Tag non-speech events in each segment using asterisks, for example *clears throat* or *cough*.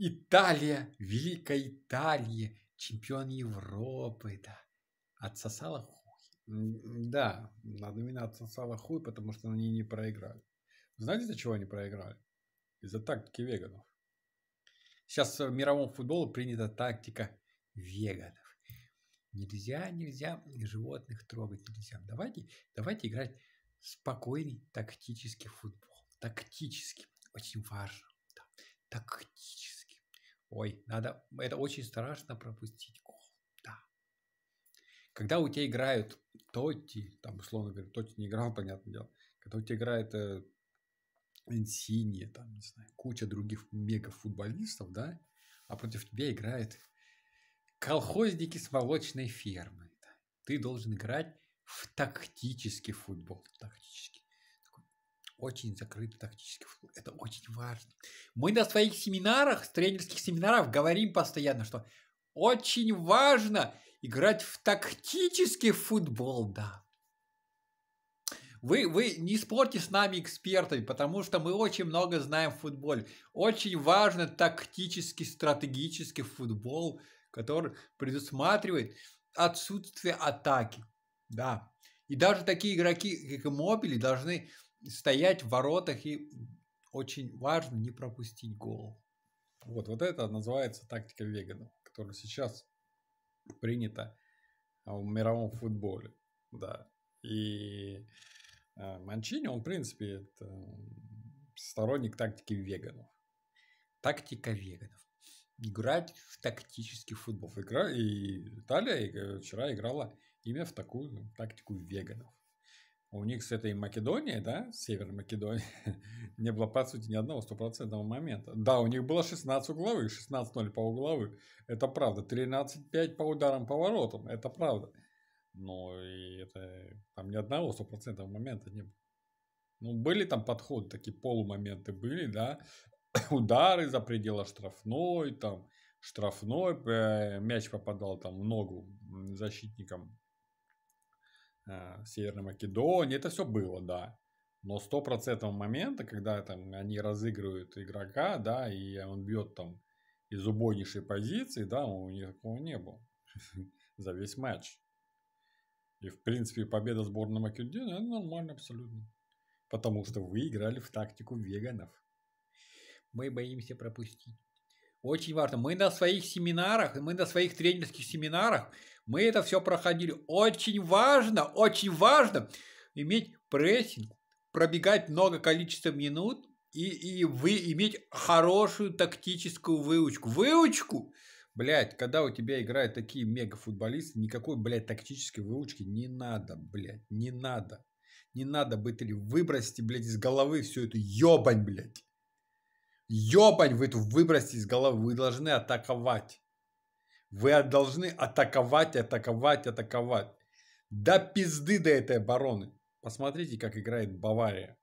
Италия, Великая Италия, чемпион Европы, да. Отсосала хуй. Да, надо меня отсосала хуй, потому что они не проиграли. Знаете, из-за чего они проиграли? Из-за тактики веганов. Сейчас в мировом футболе принята тактика веганов. Нельзя, нельзя животных трогать, нельзя. Давайте, давайте играть спокойный тактический футбол. Тактический. Очень важно. Да. Тактический. Ой, надо, это очень страшно пропустить гол. Да. Когда у тебя играют Тотти, там, условно говоря, Тотти не играл, *laughs* понятное дело, когда у тебя играет э, там, не знаю, куча других мега-футболистов, да, а против тебя играет колхозники с молочной фермы. Да. Ты должен играть в тактический футбол. Тактический очень закрытый тактический футбол. Это очень важно. Мы на своих семинарах, с тренерских семинаров говорим постоянно, что очень важно играть в тактический футбол, да. Вы, вы не спорьте с нами экспертами, потому что мы очень много знаем футбол Очень важно тактический, стратегический футбол, который предусматривает отсутствие атаки. Да. И даже такие игроки, как Мобили, должны стоять в воротах и очень важно не пропустить гол. Вот, вот это называется тактика веганов, которая сейчас принята а, в мировом футболе. Да. И а, Манчини, он, в принципе, сторонник тактики веганов. Тактика веганов. Играть в тактический футбол. Игра... И Италия э, вчера играла именно в такую тактику веганов у них с этой Македонией, да, Север Македонии, *laughs* не было, по сути, ни одного стопроцентного момента. Да, у них было 16 угловых, 16-0 по угловым, это правда. 13-5 по ударам, по воротам, это правда. Но и это, там ни одного стопроцентного момента не было. Ну, были там подходы, такие полумоменты были, да, *coughs* удары за пределы штрафной, там, штрафной, э, мяч попадал там в ногу защитникам э, Северной Македонии, это все было, да. Но стопроцентного момента, когда там они разыгрывают игрока, да, и он бьет там из убойнейшей позиции, да, у них такого не было *laughs* за весь матч. И, в принципе, победа сборной Македонии, это нормально абсолютно. Потому что вы играли в тактику веганов. Мы боимся пропустить. Очень важно. Мы на своих семинарах, мы на своих тренерских семинарах, мы это все проходили. Очень важно, очень важно иметь прессинг, пробегать много количества минут и, и вы иметь хорошую тактическую выучку. Выучку! Блять, когда у тебя играют такие мега-футболисты, никакой, блядь, тактической выучки не надо, блядь, не надо. Не надо, быть бытыли, выбросить, блядь, из головы всю эту ебань, блядь. Ёбань, вы эту выбросьте из головы, вы должны атаковать. Вы должны атаковать, атаковать, атаковать. да пизды до этой обороны. Посмотрите, как играет Бавария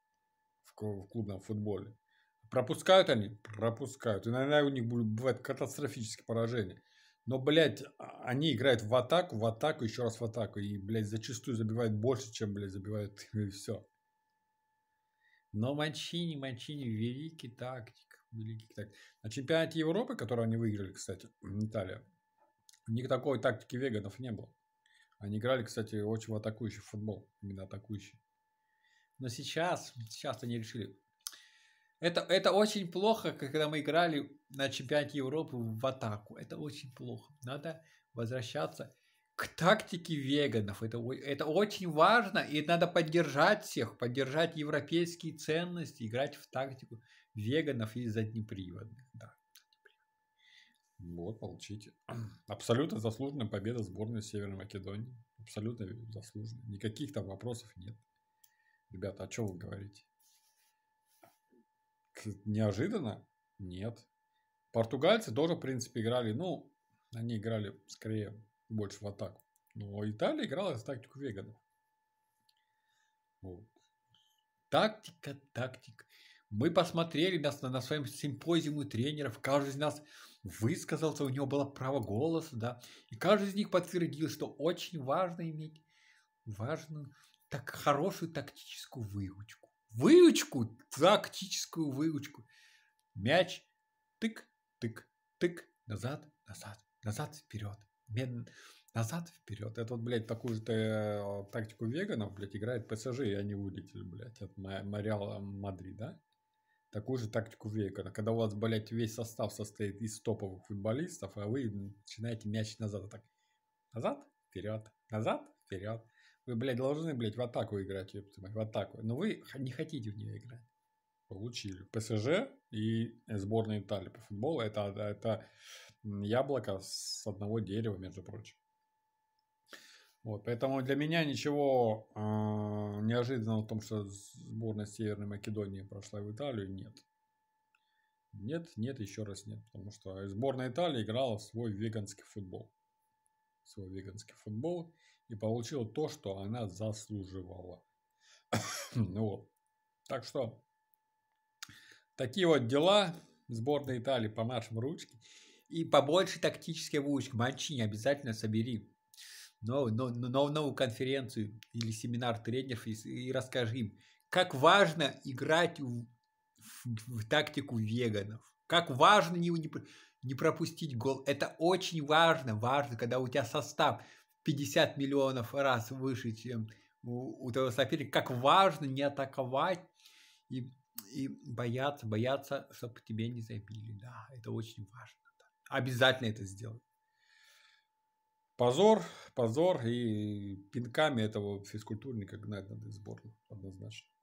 в клубном футболе. Пропускают они? Пропускают. иногда у них будет, бывает катастрофические поражения. Но, блядь, а, они играют в атаку, в атаку, еще раз в атаку. И, блядь, зачастую забивают больше, чем, блядь, забивают *laughs* и все. Но Манчини, Манчини, великий тактик. Великий так. На чемпионате Европы, который они выиграли, кстати, Италия, у них такой тактики веганов не было. Они играли, кстати, очень в атакующий футбол, именно атакующий. Но сейчас, сейчас они решили. Это, это очень плохо, когда мы играли на чемпионате Европы в атаку. Это очень плохо. Надо возвращаться к тактике веганов. Это, это очень важно, и надо поддержать всех, поддержать европейские ценности, играть в тактику веганов и заднеприводных. Да. Вот, получите. *clears throat* Абсолютно заслуженная победа сборной Северной Македонии. Абсолютно заслуженная. Никаких там вопросов нет. Ребята, о чем вы говорите? Неожиданно? Нет. Португальцы тоже, в принципе, играли, ну, они играли скорее больше в атаку. Но Италия играла с тактику веганов. Вот. Тактика, тактика. Мы посмотрели нас на, на своем симпозиуме тренеров, каждый из нас высказался, у него было право голоса, да, и каждый из них подтвердил, что очень важно иметь важную, так хорошую тактическую выучку. Выучку, тактическую выучку. Мяч, тык, тык, тык, назад, назад, назад, вперед, медленно, назад, вперед. Это вот, блядь, такую же э, тактику веганов, блядь, играет ПСЖ, и они вылетели, блядь, от Мариала Мадрида такую же тактику веера. Когда у вас, блядь, весь состав состоит из топовых футболистов, а вы начинаете мяч назад. Так, назад, вперед, назад, вперед. Вы, блядь, должны, блядь, в атаку играть, в атаку. Но вы не хотите в нее играть. Получили. ПСЖ и сборная Италии по футболу. Это, это яблоко с одного дерева, между прочим. Вот, поэтому для меня ничего э, неожиданного в том, что сборная Северной Македонии прошла в Италию, нет. Нет, нет, еще раз нет. Потому что сборная Италии играла в свой веганский футбол. В свой веганский футбол. И получила то, что она заслуживала. *coughs* Ну вот. Так что, такие вот дела сборной Италии по нашим ручке. И побольше тактической выучки. Манчини обязательно собери новую, новую, новую конференцию или семинар тренеров и, и расскажи им, как важно играть в, в, в тактику веганов, как важно не, не, не пропустить гол. Это очень важно, важно, когда у тебя состав 50 миллионов раз выше, чем у, у твоего соперника, как важно не атаковать и, и бояться, бояться, чтобы тебе не забили. Да, это очень важно. Обязательно это сделать позор, позор и пинками этого физкультурника гнать надо из сборной однозначно.